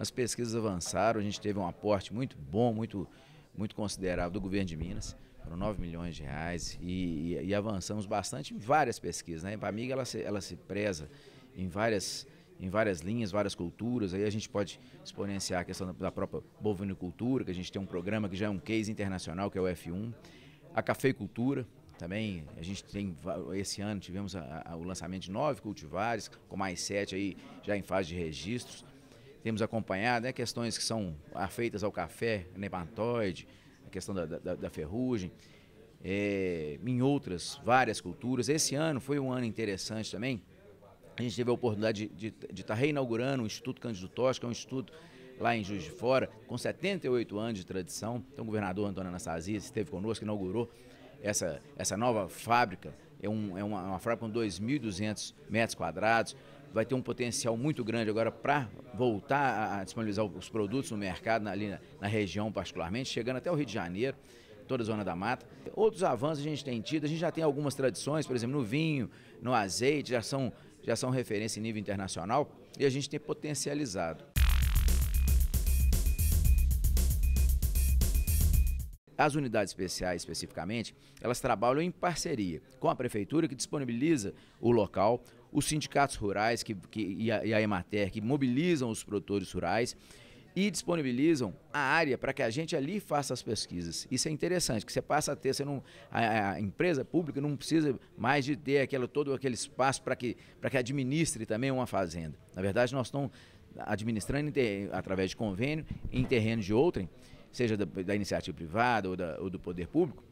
As pesquisas avançaram, a gente teve um aporte muito bom, muito, muito considerável do governo de Minas, foram 9 milhões de reais e, e, e avançamos bastante em várias pesquisas. Né? A Epamiga ela se, ela se preza em várias em várias linhas, várias culturas. Aí a gente pode exponenciar a questão da própria bovinocultura, que a gente tem um programa que já é um case internacional, que é o F1. A cafeicultura, também a gente tem, esse ano tivemos a, a, o lançamento de nove cultivares, com mais sete aí já em fase de registros temos acompanhado né, questões que são afeitas ao café, né, nematóide, a questão da, da, da ferrugem, é, em outras várias culturas. Esse ano foi um ano interessante também. A gente teve a oportunidade de estar tá reinaugurando o Instituto Cândido Tocha, que é um instituto lá em Juiz de Fora, com 78 anos de tradição. Então, o governador Antônio Anastasia esteve conosco, inaugurou essa, essa nova fábrica. É, um, é uma, é uma fábrica com 2.200 metros quadrados, vai ter um potencial muito grande agora para voltar a disponibilizar os produtos no mercado, ali na, na, região particularmente, chegando até o Rio de Janeiro, toda a Zona da Mata. Outros avanços a gente tem tido, a gente já tem algumas tradições, por exemplo, no vinho, no azeite, já são, já são referência em nível internacional e a gente tem potencializado. As unidades especiais, especificamente, elas trabalham em parceria com a prefeitura, que disponibiliza o local, os sindicatos rurais que, que, e, a, e a Emater, que mobilizam os produtores rurais e disponibilizam a área para que a gente ali faça as pesquisas. Isso é interessante, que você passa a ter, você não, a, a empresa pública não precisa mais de ter aquela, todo aquele espaço para que, para que administre também uma fazenda. Na verdade, nós estamos administrando através de convênio em terreno de outrem seja da, da iniciativa privada ou, da, ou do poder público,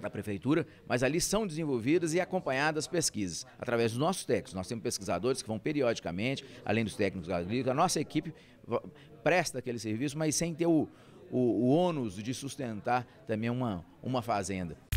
da prefeitura, mas ali são desenvolvidas e acompanhadas pesquisas através dos nossos técnicos. Nós temos pesquisadores que vão periodicamente, além dos técnicos agrícolas, a nossa equipe presta aquele serviço, mas sem ter o, o, o ônus de sustentar também uma, uma fazenda.